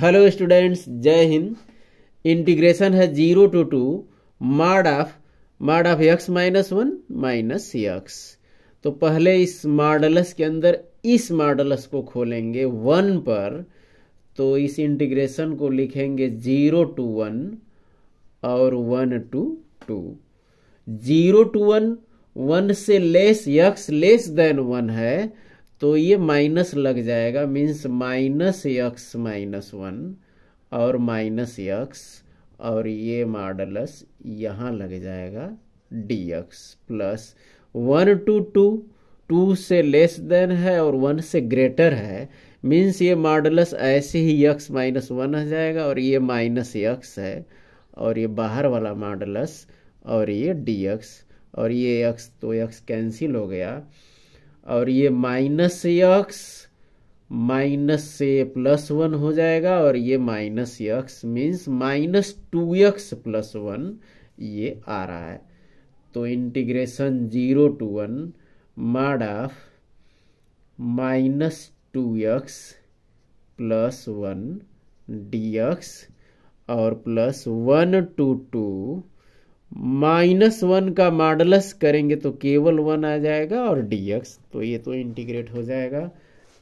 hello students जय हिंद integration है zero to two mod of mod of x minus one minus x तो पहले इस मॉडलस के अंदर इस मॉडलस को खोलेंगे वन पर तो इस इंटीग्रेशन को लिखेंगे जीरो टू वन और one to two zero to one one से less x less than one है तो ये माइनस लग जाएगा means minus x minus one और माइनस यक्स और ये मॉडलस यहाँ लग जाएगा d x plus one to two two से लेस देन है और वन से ग्रेटर है मीन्स ये मॉडलस ऐसे ही यक्स माइनस वन आ जाएगा और ये माइनस यक्स है और ये बाहर वाला मॉडलस और ये डी एक्स और ये एक्स तो एक्स कैंसिल हो गया और ये माइनस यक्स माइनस से प्लस वन हो जाएगा और ये minus x means minus two x plus one ये आ रहा है तो integration zero to one mod of of minus two x plus one d x और plus one to two minus one का मॉडलस करेंगे तो केवल वन आ जाएगा और dx तो ये तो इंटीग्रेट हो जाएगा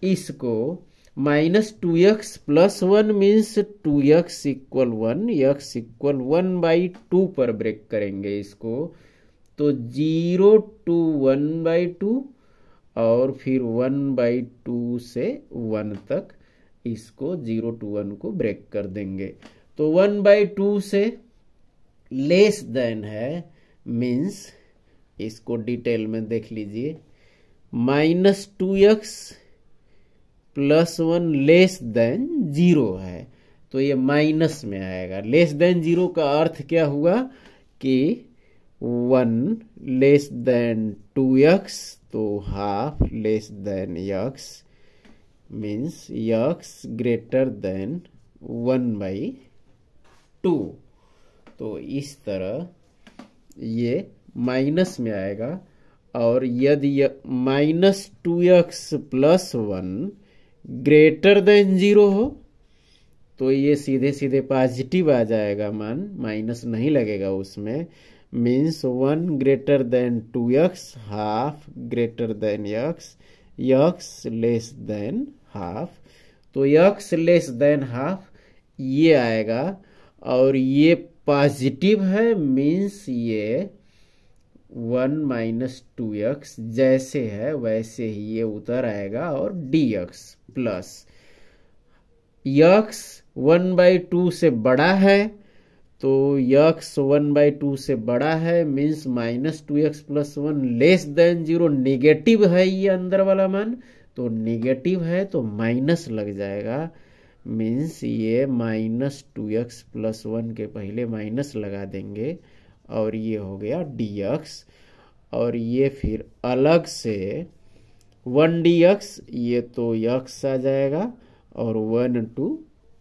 इसको minus two x plus one means two x equal one x equal one by two पर ब्रेक करेंगे इसको तो zero to one by two और फिर वन बाई टू से वन तक इसको जीरो टू वन को ब्रेक कर देंगे तो वन बाई टू से लेस देन है मीन्स इसको डिटेल में देख लीजिए minus two x plus one less than zero है तो ये माइनस में आएगा लेस देन जीरो का अर्थ क्या हुआ कि one less than two x तो half less than x means x greater than one by two तो इस तरह ये माइनस में आएगा और यदि minus two x plus one greater than zero हो तो ये सीधे सीधे पॉजिटिव आ जाएगा मान माइनस नहीं लगेगा उसमें means one greater than two x half greater than x x less than half तो यक्स लेस देन हाफ ये आएगा और ये पॉजिटिव है मीन्स ये वन माइनस टू एक्स जैसे है वैसे ही ये उतर आएगा और d x plus x one by two से बड़ा है तो यक्स वन बाई टू से बड़ा है means minus two x plus one less than zero negative है ये अंदर वाला मान तो निगेटिव है तो माइनस लग जाएगा मीन्स ये minus two x plus one के पहले माइनस लगा देंगे और ये हो गया डी एक्स और ये फिर अलग से वन डी एक्स ये तो यक्स आ जाएगा और वन टू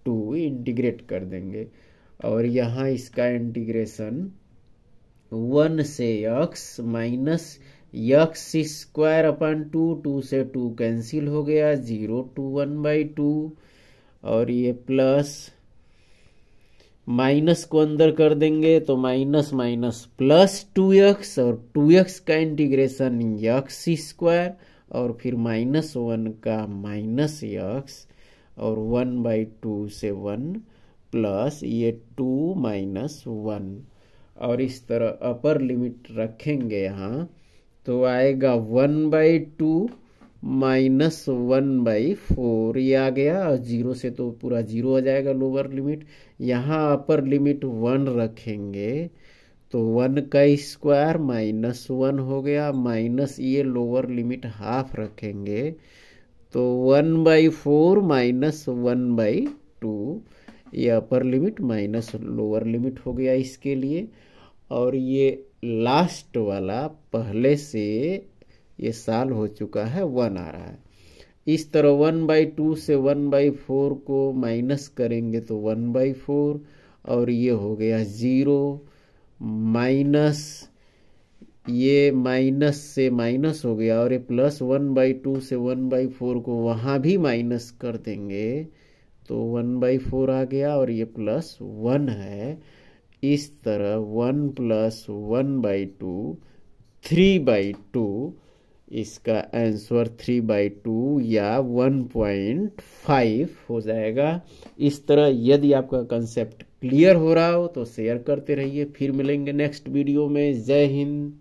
टू इंटीग्रेट कर देंगे और यहाँ इसका इंटीग्रेशन वन से यक्स माइनस यक्स स्क्वायर अपन टू टू से टू कैंसिल हो गया zero to one by two और ये प्लस माइनस को अंदर कर देंगे तो minus minus plus two x और टू एक्स का इंटीग्रेशन यक्स स्क्वायर और फिर माइनस वन का माइनस यक्स और वन बाई टू से वन प्लस ये टू माइनस वन और इस तरह अपर लिमिट रखेंगे यहाँ तो आएगा one by two minus one by four ये आ गया और जीरो से तो पूरा जीरो आ जाएगा लोअर लिमिट यहाँ अपर लिमिट वन रखेंगे तो वन का स्क्वायर माइनस वन हो गया माइनस ये लोअर लिमिट हाफ रखेंगे तो one by four minus one by two ये upper limit minus lower limit हो गया इसके लिए और ये लास्ट वाला पहले से ये साल हो चुका है वन आ रहा है इस तरह वन बाई टू से वन बाई फोर को माइनस करेंगे तो वन बाई फोर और ये हो गया ज़ीरो माइनस ये माइनस से माइनस हो गया और ये प्लस वन बाई टू से वन बाई फोर को वहाँ भी माइनस कर देंगे तो वन बाई फोर आ गया और ये प्लस वन है इस तरह one plus one by two three by two इसका आंसर थ्री बाई टू या वन पॉइंट फाइव हो जाएगा इस तरह यदि आपका कंसेप्ट क्लियर हो रहा हो तो शेयर करते रहिए फिर मिलेंगे नेक्स्ट वीडियो में जय हिंद